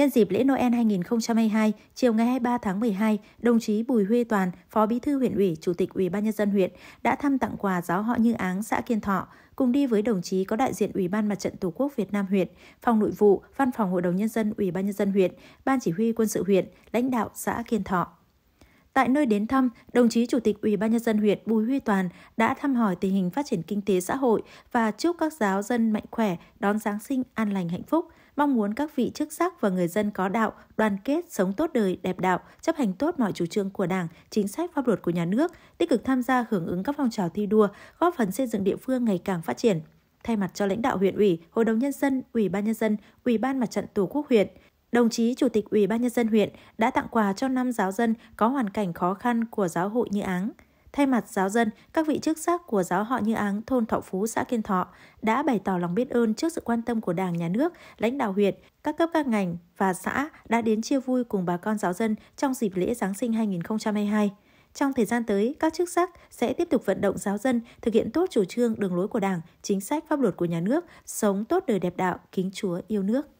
Nhân dịp lễ Noel 2022, chiều ngày 23 tháng 12, đồng chí Bùi Huê Toàn, Phó Bí thư huyện ủy, Chủ tịch Ủy ban nhân dân huyện đã thăm tặng quà giáo họ Như Áng, xã Kiên Thọ. Cùng đi với đồng chí có đại diện Ủy ban Mặt trận Tổ quốc Việt Nam huyện, Phòng Nội vụ, Văn phòng Hội đồng nhân dân Ủy ban nhân dân huyện, Ban chỉ huy quân sự huyện, lãnh đạo xã Kiên Thọ. Tại nơi đến thăm, đồng chí Chủ tịch Ủy ban nhân dân huyện Bùi Huy Toàn đã thăm hỏi tình hình phát triển kinh tế xã hội và chúc các giáo dân mạnh khỏe đón Giáng sinh an lành hạnh phúc, mong muốn các vị chức sắc và người dân có đạo đoàn kết sống tốt đời đẹp đạo, chấp hành tốt mọi chủ trương của Đảng, chính sách pháp luật của nhà nước, tích cực tham gia hưởng ứng các phong trào thi đua, góp phần xây dựng địa phương ngày càng phát triển thay mặt cho lãnh đạo huyện ủy, hội đồng nhân dân, ủy ban nhân dân, ủy ban mặt trận tổ quốc huyện, Đồng chí Chủ tịch Ủy ban nhân dân huyện đã tặng quà cho năm giáo dân có hoàn cảnh khó khăn của giáo hội Như Áng. Thay mặt giáo dân, các vị chức sắc của giáo họ Như Áng thôn Thọ Phú, xã Kiên Thọ đã bày tỏ lòng biết ơn trước sự quan tâm của Đảng, Nhà nước, lãnh đạo huyện, các cấp các ngành và xã đã đến chia vui cùng bà con giáo dân trong dịp lễ Giáng sinh 2022. Trong thời gian tới, các chức sắc sẽ tiếp tục vận động giáo dân thực hiện tốt chủ trương đường lối của Đảng, chính sách pháp luật của nhà nước, sống tốt đời đẹp đạo, kính Chúa yêu nước.